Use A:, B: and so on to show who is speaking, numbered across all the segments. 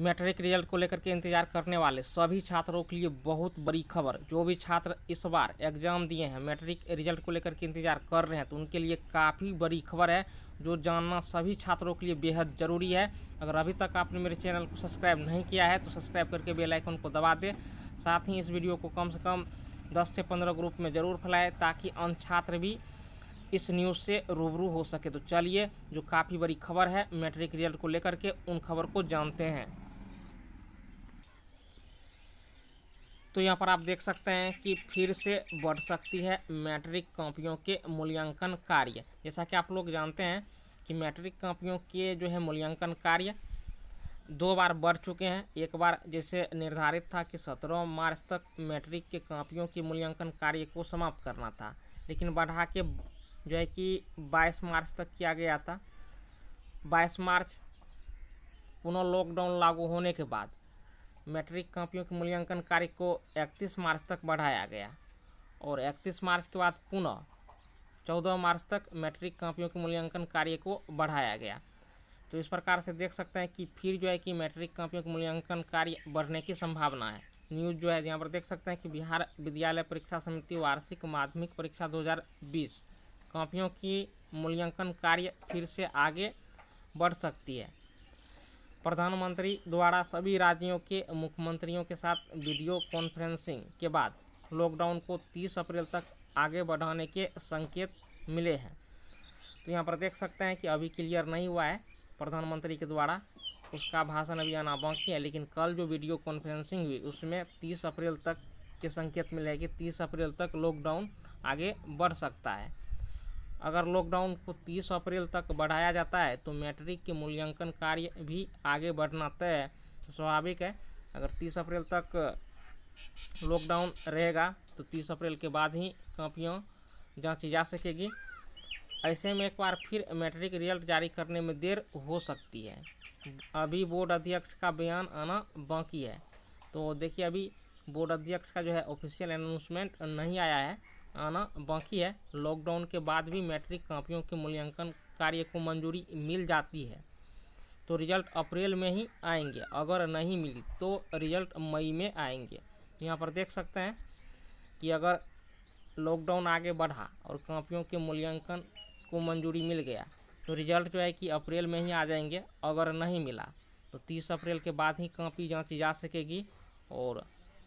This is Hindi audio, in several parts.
A: मैट्रिक रिजल्ट को लेकर के इंतजार करने वाले सभी छात्रों के लिए बहुत बड़ी खबर जो भी छात्र इस बार एग्जाम दिए हैं मैट्रिक रिजल्ट को लेकर के इंतजार कर रहे हैं तो उनके लिए काफ़ी बड़ी खबर है जो जानना सभी छात्रों के लिए बेहद ज़रूरी है अगर अभी तक आपने मेरे चैनल को सब्सक्राइब नहीं किया है तो सब्सक्राइब करके बेलाइकन को दबा दें साथ ही इस वीडियो को कम से कम दस से पंद्रह ग्रुप में ज़रूर फैलाएँ ताकि अन्य छात्र भी इस न्यूज़ से रूबरू हो सके तो चलिए जो काफ़ी बड़ी खबर है मैट्रिक रिजल्ट को लेकर के उन खबर को जानते हैं तो यहाँ पर आप देख सकते हैं कि फिर से बढ़ सकती है मैट्रिक कॉपियों के मूल्यांकन कार्य जैसा कि आप लोग जानते हैं कि मैट्रिक कॉपियों के जो है मूल्यांकन कार्य दो बार बढ़ चुके हैं एक बार जैसे निर्धारित था कि सत्रह मार्च तक मैट्रिक के कॉपियों के मूल्यांकन कार्य को समाप्त करना था लेकिन बढ़ा के जो है कि बाईस मार्च तक किया गया था बाईस मार्च पुनः लॉकडाउन लागू होने के बाद मैट्रिक कॉपियों के मूल्यांकन कार्य को 31 मार्च तक बढ़ाया गया और 31 मार्च के बाद पुनः 14 मार्च तक मैट्रिक कॉपियों के मूल्यांकन कार्य को बढ़ाया गया तो इस प्रकार से देख सकते हैं कि फिर जो है कि मैट्रिक कॉपियों के मूल्यांकन कार्य बढ़ने की संभावना है न्यूज़ जो है यहाँ पर देख सकते हैं कि बिहार विद्यालय परीक्षा समिति वार्षिक माध्यमिक परीक्षा 2020 कॉपियों की मूल्यांकन कार्य फिर से आगे बढ़ सकती है प्रधानमंत्री द्वारा सभी राज्यों के मुख्यमंत्रियों के साथ वीडियो कॉन्फ्रेंसिंग के बाद लॉकडाउन को 30 अप्रैल तक आगे बढ़ाने के संकेत मिले हैं तो यहाँ पर देख सकते हैं कि अभी क्लियर नहीं हुआ है प्रधानमंत्री के द्वारा उसका भाषण अभी आना बाकी है लेकिन कल जो वीडियो कॉन्फ्रेंसिंग हुई उसमें तीस अप्रैल तक के संकेत मिले हैं कि तीस अप्रैल तक लॉकडाउन आगे बढ़ सकता है अगर लॉकडाउन को 30 अप्रैल तक बढ़ाया जाता है तो मैट्रिक के मूल्यांकन कार्य भी आगे बढ़ना तय स्वाभाविक है अगर 30 अप्रैल तक लॉकडाउन रहेगा तो 30 अप्रैल के बाद ही कॉपियों जांची जा सकेगी ऐसे में एक बार फिर मैट्रिक रिजल्ट जारी करने में देर हो सकती है अभी बोर्ड अध्यक्ष का बयान आना बाकी है तो देखिए अभी बोर्ड अध्यक्ष का जो है ऑफिशियल अनाउंसमेंट नहीं आया है आना बाकी है लॉकडाउन के बाद भी मैट्रिक कापियों के मूल्यांकन कार्य को मंजूरी मिल जाती है तो रिजल्ट अप्रैल में ही आएंगे अगर नहीं मिली तो रिजल्ट मई में आएंगे यहाँ पर देख सकते हैं कि अगर लॉकडाउन आगे बढ़ा और कापियों के मूल्यांकन को मंजूरी मिल गया तो रिजल्ट जो है कि अप्रैल में ही आ जाएंगे अगर नहीं मिला तो तीस अप्रैल के बाद ही कापी जाँची जा सकेगी और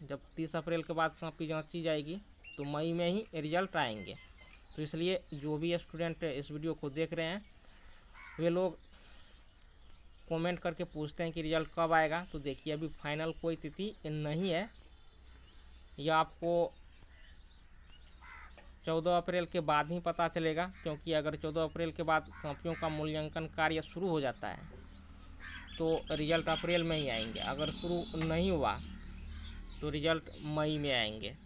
A: जब तीस अप्रैल के बाद कापी जाँची जाएगी तो मई में ही रिजल्ट आएंगे तो इसलिए जो भी स्टूडेंट इस वीडियो को देख रहे हैं वे लोग कमेंट करके पूछते हैं कि रिजल्ट कब आएगा तो देखिए अभी फाइनल कोई तिथि नहीं है यह आपको चौदह अप्रैल के बाद ही पता चलेगा क्योंकि अगर चौदह अप्रैल के बाद कॉपियों का मूल्यांकन कार्य शुरू हो जाता है तो रिजल्ट अप्रैल में ही आएंगे अगर शुरू नहीं हुआ तो रिजल्ट मई में आएंगे